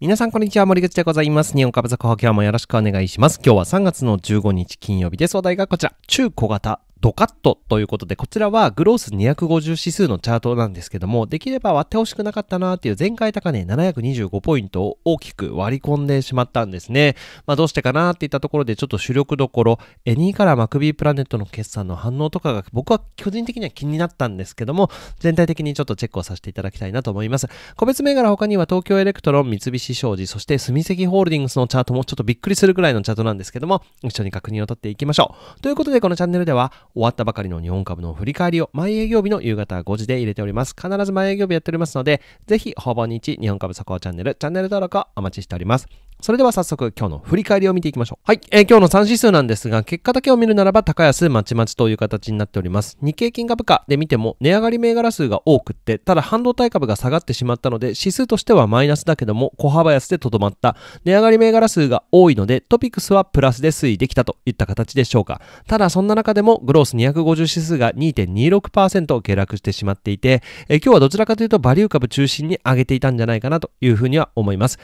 皆さんこんにちは、森口でございます。日本株座今日もよろしくお願いします。今日は3月の15日金曜日です。お題がこちら、中小型ドカットということで、こちらはグロース250指数のチャートなんですけども、できれば割ってほしくなかったなーっていう前回高値725ポイントを大きく割り込んでしまったんですね。まあどうしてかなーっていったところでちょっと主力どころ、エニーからマクビープラネットの決算の反応とかが僕は個人的には気になったんですけども、全体的にちょっとチェックをさせていただきたいなと思います。個別銘柄他には東京エレクトロン、三菱商事、そして住関ホールディングスのチャートもちょっとびっくりするぐらいのチャートなんですけども、一緒に確認を取っていきましょう。ということでこのチャンネルでは、終わったばかりの日本株の振り返りを毎営業日の夕方5時で入れております。必ず毎営業日やっておりますので、ぜひ、ほぼ日日本株速報チャンネル、チャンネル登録をお待ちしております。それでは早速今日の振り返りを見ていきましょう。はい、えー、今日の3指数なんですが、結果だけを見るならば高安まちまちという形になっております。日経金株価で見ても値上がり銘柄数が多くって、ただ半導体株が下がってしまったので指数としてはマイナスだけども小幅安でとどまった。値上がり銘柄数が多いのでトピックスはプラスで推移できたといった形でしょうか。ただそんな中でもグロース250指数が2.26%下落してしまっていて、えー、今日はどちらかというとバリュー株中心に上げていたんじゃないかなというふうには思います。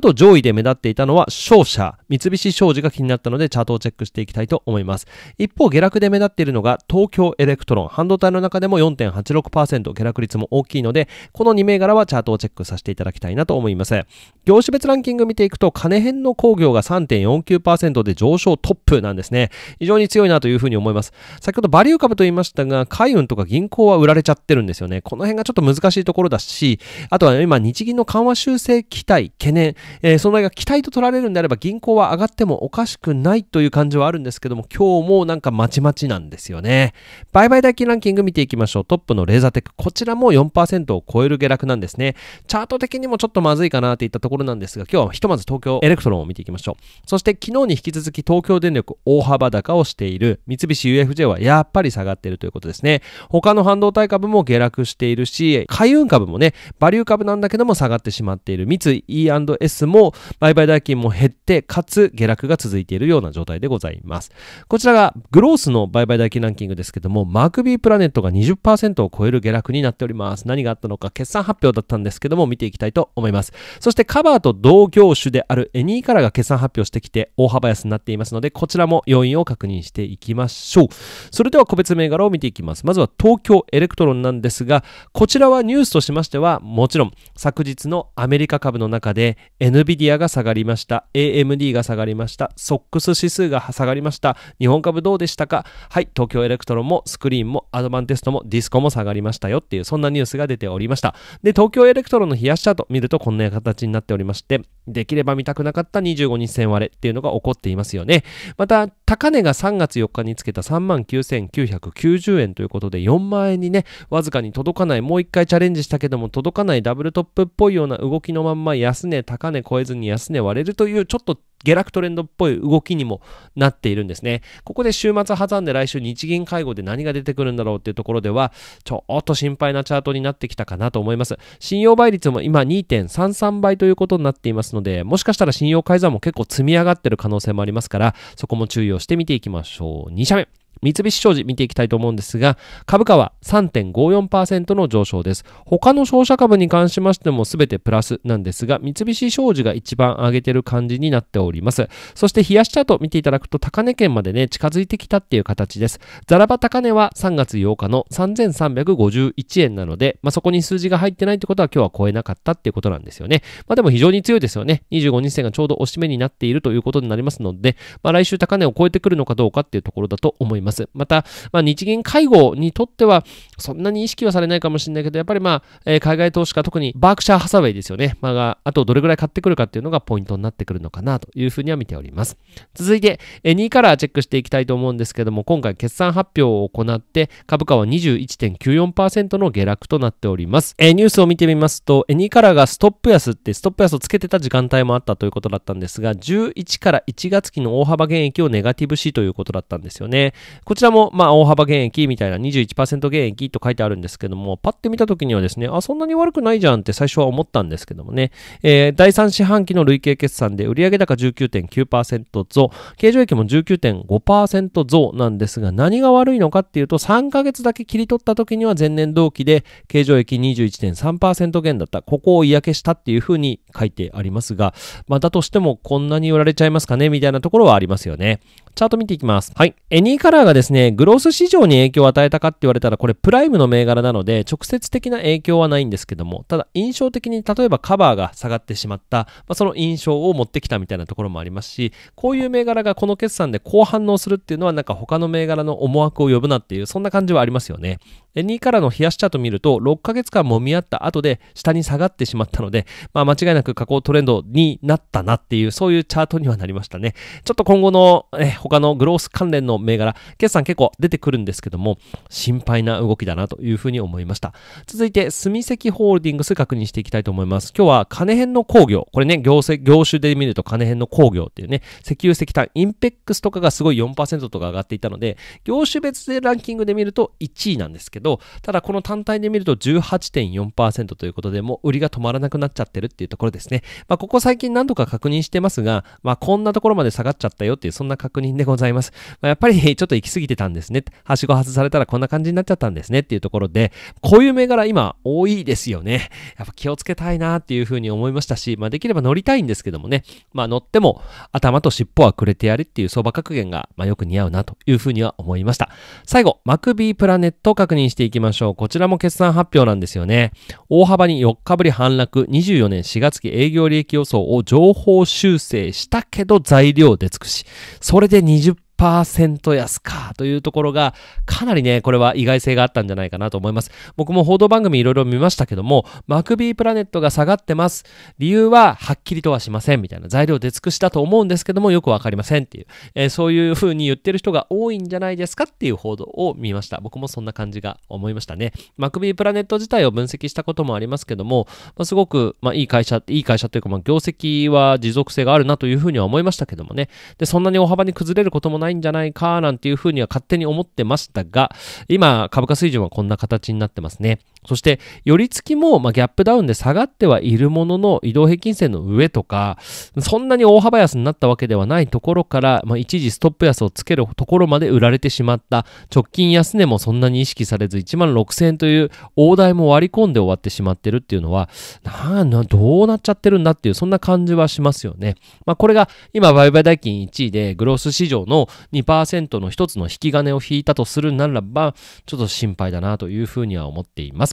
と上位で目立っていたのは勝者、三菱商事が気になったのでチャートをチェックしていきたいと思います。一方、下落で目立っているのが東京エレクトロン、半導体の中でも4.86%、下落率も大きいので、この2銘柄はチャートをチェックさせていただきたいなと思います。業種別ランキング見ていくと、金編の工業が3.49%で上昇トップなんですね。非常に強いなというふうに思います。先ほどバリュー株と言いましたが、海運とか銀行は売られちゃってるんですよね。この辺がちょっと難しいところだし、あとは今日銀の緩和修正期待、懸念、えー、その辺が期待対と取られるんであれば銀行は上がってもおかしくないという感じはあるんですけども、今日もなんかまちまちなんですよね。売買代金ランキング見ていきましょう。トップのレーザーテック。こちらも4%を超える下落なんですね。チャート的にもちょっとまずいかなといったところなんですが、今日はひとまず東京エレクトロンを見ていきましょう。そして昨日に引き続き東京電力大幅高をしている三菱 UFJ はやっぱり下がっているということですね。他の半導体株も下落しているし、海運株もね、バリュー株なんだけども下がってしまっている。三井 E&S も売買売代金も減って、かつ下落が続いているような状態でございます。こちらがグロースの売買代金ランキングですけども、マークビープラネットが20%を超える下落になっております。何があったのか決算発表だったんですけども、見ていきたいと思います。そしてカバーと同業種であるエニーカラーが決算発表してきて大幅安になっていますので、こちらも要因を確認していきましょう。それでは個別銘柄を見ていきます。まずは東京エレクトロンなんですが、こちらはニュースとしましては、もちろん昨日のアメリカ株の中で NVIDIA が下ががりました。AMD が下がりました。SOX 指数が下がりました。日本株どうでしたかはい、東京エレクトロンもスクリーンもアドバンテストもディスコも下がりましたよっていう、そんなニュースが出ておりました。で、東京エレクトロンの冷やしチャート見るとこんな形になっておりまして、できれば見たくなかった25日線割れっていうのが起こっていますよね。また、高値が3月4日につけた39,990円ということで4万円にね、わずかに届かない、もう一回チャレンジしたけども届かないダブルトップっぽいような動きのまんま安値、高値超えずに安値安値割れるというちょっと下落トレンドっぽい動きにもなっているんですね。ここで週末挟んで来週日銀会合で何が出てくるんだろうっていうところでは、ちょっと心配なチャートになってきたかなと思います。信用倍率も今2.33倍ということになっていますので、もしかしたら信用改ざんも結構積み上がってる可能性もありますから、そこも注意をして見ていきましょう。2社目。三菱商事見ていきたいと思うんですが、株価は3.54%の上昇です。他の商社株に関しましても全てプラスなんですが、三菱商事が一番上げてる感じになっております。そして冷やしチャート見ていただくと高値圏までね、近づいてきたっていう形です。ザラバ高値は3月8日の3351円なので、まあ、そこに数字が入ってないってことは今日は超えなかったっていうことなんですよね。まあ、でも非常に強いですよね。25日線がちょうど押し目になっているということになりますので、まあ、来週高値を超えてくるのかどうかっていうところだと思います。います。また、まあ、日銀会合にとっては、そんなに意識はされないかもしれないけど、やっぱりまあ、えー、海外投資家、特にバークシャーハサウェイですよね。まあ、あとどれぐらい買ってくるかっていうのがポイントになってくるのかなというふうには見ております。続いて、エニー、カラーチェックしていきたいと思うんですけども、今回決算発表を行って、株価は21.94%の下落となっております。えー、ニュースを見てみますと、エニー、カラーがストップ安って、ストップ安をつけてた時間帯もあったということだったんですが、11から1月期の大幅減益をネガティブしということだったんですよね。こちらも、まあ、大幅減益みたいな21%減益と書いてあるんですけども、パッて見た時にはですね、あ、そんなに悪くないじゃんって最初は思ったんですけどもね、えー、第3四半期の累計決算で売上高19.9%増、経常益も19.5%増なんですが、何が悪いのかっていうと、3ヶ月だけ切り取った時には前年同期で経常益21.3%減だった。ここを嫌気したっていうふうに書いてありますが、まあ、だとしてもこんなに売られちゃいますかねみたいなところはありますよね。チャート見ていきます。はい。エニーカラーがですね、グロース市場に影響を与えたかって言われたら、これプライムの銘柄なので、直接的な影響はないんですけども、ただ印象的に例えばカバーが下がってしまった、まあ、その印象を持ってきたみたいなところもありますし、こういう銘柄がこの決算でこう反応するっていうのは、なんか他の銘柄の思惑を呼ぶなっていう、そんな感じはありますよね。エニーカラーの冷やしチャート見ると、6ヶ月間揉み合った後で下に下がってしまったので、まあ間違いなく下降トレンドになったなっていう、そういうチャートにはなりましたね。ちょっと今後の、え他のグロース関連の銘柄、決算結構出てくるんですけども、心配な動きだなというふうに思いました。続いて、住石ホールディングス確認していきたいと思います。今日は金編の工業、これね、業業種で見ると金編の工業っていうね、石油石炭、インペックスとかがすごい4%とか上がっていたので、業種別でランキングで見ると1位なんですけど、ただこの単体で見ると18.4%ということで、もう売りが止まらなくなっちゃってるっていうところですね。まあ、ここ最近何度か確認してますが、まあ、こんなところまで下がっちゃったよっていう、そんな確認でございます。まあ、やっぱり ちょっと行き過ぎてたんですね。はしご外されたらこんな感じになっちゃったんですねっていうところで、こういう銘柄今多いですよね。やっぱ気をつけたいなっていうふうに思いましたし、まあ、できれば乗りたいんですけどもね、まあ、乗っても頭と尻尾はくれてやるっていう相場格言が、まよく似合うなというふうには思いました。最後、マクビープラネットを確認していきましょう。こちらも決算発表なんですよね。大幅に4日ぶり反落、24年4月期営業利益予想を情報修正したけど材料で尽くし、それで20 10%安かというところがかなりね、これは意外性があったんじゃないかなと思います。僕も報道番組いろいろ見ましたけども、マクビープラネットが下がってます。理由ははっきりとはしませんみたいな材料出尽くしたと思うんですけどもよくわかりませんっていう、えー、そういうふうに言ってる人が多いんじゃないですかっていう報道を見ました。僕もそんな感じが思いましたね。マクビープラネット自体を分析したこともありますけども、まあ、すごく、まあ、いい会社、いい会社というか、まあ、業績は持続性があるなというふうには思いましたけどもね。で、そんなに大幅に崩れることもないないんじゃないかなんていうふうには勝手に思ってましたが、今、株価水準はこんな形になってますね。そして、寄り付きも、まあ、ギャップダウンで下がってはいるものの、移動平均線の上とか、そんなに大幅安になったわけではないところから、まあ、一時ストップ安をつけるところまで売られてしまった、直近安値もそんなに意識されず、1万6000円という大台も割り込んで終わってしまってるっていうのは、などうなっちゃってるんだっていう、そんな感じはしますよね。まあ、これが、今、売買代金1位で、グロス市場の2%の一つの引き金を引いたとするならば、ちょっと心配だなというふうには思っています。。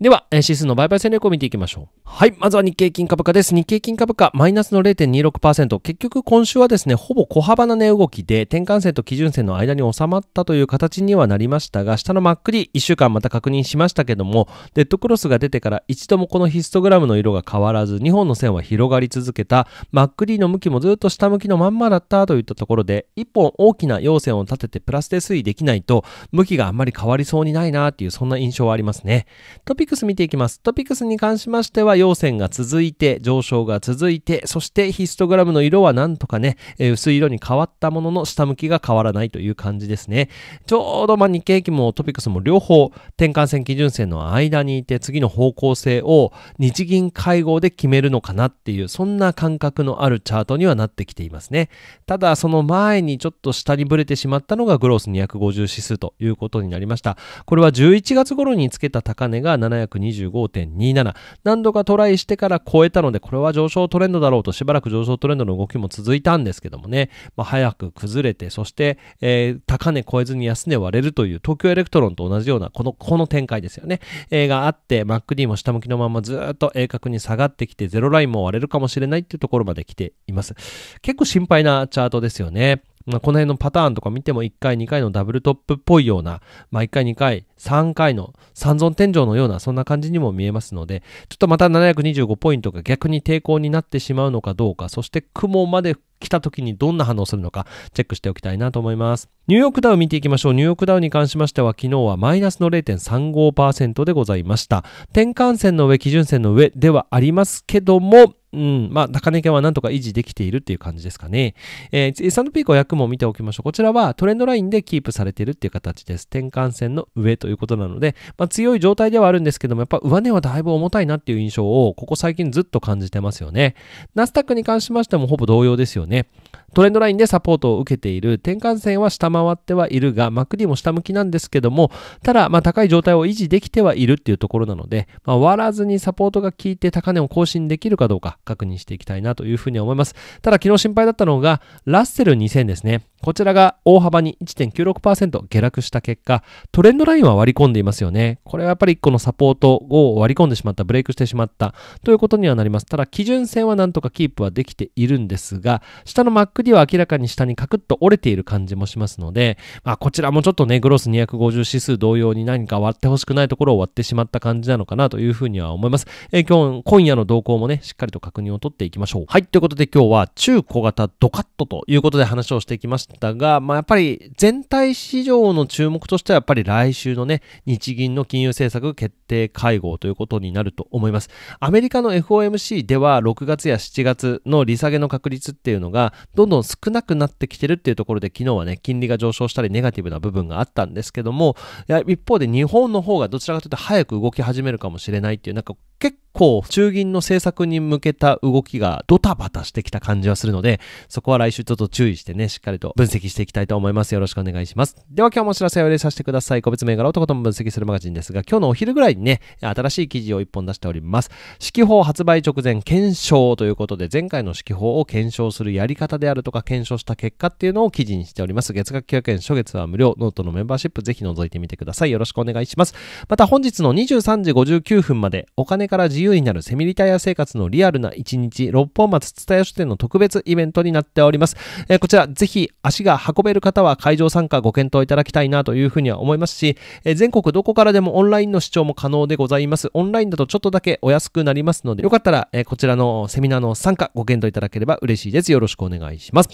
では、指数の売買戦略を見ていきましょう。はい。まずは日経金株価です。日経金株価、マイナスの0.26%。結局、今週はですね、ほぼ小幅な値動きで、転換線と基準線の間に収まったという形にはなりましたが、下のまっくり、1週間また確認しましたけども、デッドクロスが出てから一度もこのヒストグラムの色が変わらず、2本の線は広がり続けた、まっくりの向きもずっと下向きのまんまだったといったところで、1本大きな陽線を立ててプラスで推移できないと、向きがあんまり変わりそうにないなっていう、そんな印象はありますね。トピックス見ていきます。トピックスに関しましては、陽線が続いて、上昇が続いて、そしてヒストグラムの色はなんとかね、えー、薄い色に変わったものの下向きが変わらないという感じですね。ちょうどま日経平均もトピックスも両方転換線基準線の間にいて次の方向性を日銀会合で決めるのかなっていう、そんな感覚のあるチャートにはなってきていますね。ただ、その前にちょっと下にぶれてしまったのがグロース250指数ということになりました。これは11月頃につけた高値が725.27。何度かトライしてから超えたので、これは上昇トレンドだろうと、しばらく上昇トレンドの動きも続いたんですけどもね、まあ、早く崩れて、そして、えー、高値超えずに安値割れるという、東京エレクトロンと同じような、この、この展開ですよね。えー、があって、MacD も下向きのままずっと鋭角に下がってきて、ゼロラインも割れるかもしれないっていうところまで来ています。結構心配なチャートですよね。まあ、この辺のパターンとか見ても1回2回のダブルトップっぽいような、まあ、1回2回3回の三尊天井のようなそんな感じにも見えますのでちょっとまた725ポイントが逆に抵抗になってしまうのかどうかそして雲まで来た時にどんな反応するのかチェックしておきたいなと思います。ニューヨークダウ見ていきましょう。ニューヨークダウに関しましては昨日はマイナスの0.35%でございました。転換線の上、基準線の上ではありますけども、うん、まあ、高値圏はなんとか維持できているっていう感じですかね。えー、S&P500 も見ておきましょう。こちらはトレンドラインでキープされているっていう形です。転換線の上ということなので、まあ、強い状態ではあるんですけども、やっぱ上値はだいぶ重たいなっていう印象を、ここ最近ずっと感じてますよね。ナスタックに関しましてもほぼ同様ですよね。ね。トレンドラインでサポートを受けている転換線は下回ってはいるが、マク d も下向きなんですけども、ただ、まあ、高い状態を維持できてはいるっていうところなので、まあ、割らずにサポートが効いて高値を更新できるかどうか確認していきたいなというふうに思います。ただ、昨日心配だったのが、ラッセル2000ですね。こちらが大幅に1.96%下落した結果、トレンドラインは割り込んでいますよね。これはやっぱり1個のサポートを割り込んでしまった、ブレイクしてしまったということにはなります。ただ、基準線はなんとかキープはできているんですが、下のバック D は明らかに下にカクッと折れている感じもしますので、まあ、こちらもちょっとね、グロス250指数同様に何か割ってほしくないところを割ってしまった感じなのかなというふうには思います。えー、今日、今夜の動向もね、しっかりと確認を取っていきましょう。はい、ということで今日は中小型ドカットということで話をしていきましたが、まあ、やっぱり全体市場の注目としてはやっぱり来週のね、日銀の金融政策決定会合ということになると思います。アメリカの FOMC では6月や7月の利下げの確率っていうのがどんどん少なくなってきてるっていうところで昨日はね、金利が上昇したりネガティブな部分があったんですけども、いや一方で日本の方がどちらかというと早く動き始めるかもしれないっていう、なんか結構中銀の政策に向けた動きがドタバタしてきた感じはするので、そこは来週ちょっと注意してね、しっかりと分析していきたいと思います。よろしくお願いします。では今日もお知らせを入れさせてください。個別銘柄をとことん分析するマガジンですが、今日のお昼ぐらいにね、新しい記事を一本出しております。四季報発売直前検証ということで、前回の四季報を検証するやり方であるとか、検証した結果っていうのを記事にしております。月額900円、初月は無料、ノートのメンバーシップぜひ覗いてみてください。よろしくお願いします。また本日の23時59分までお金から自由になるセミリタイア生活のリアルな1日、六本松蔦屋書店の特別イベントになっております。えー、こちら、ぜひ足が運べる方は会場参加ご検討いただきたいなというふうには思いますし、えー、全国どこからでもオンラインの視聴も可能でございます。オンラインだとちょっとだけお安くなりますので、よかったら、えー、こちらのセミナーの参加ご検討いただければ嬉しいです。よろしくお願いします。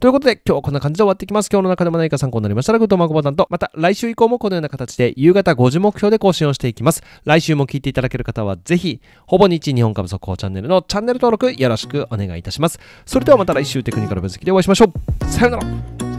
ということで、今日はこんな感じで終わっていきます。今日の中でも何か参考になりましたら、グッドマークボタンと、また来週以降もこのような形で夕方5時目標で更新をしていきます。来週も聞いていただける方は、ぜひ、ほぼ日日本株速報チャンネルのチャンネル登録よろしくお願いいたします。それではまた来週テクニカル分析でお会いしましょう。さよなら。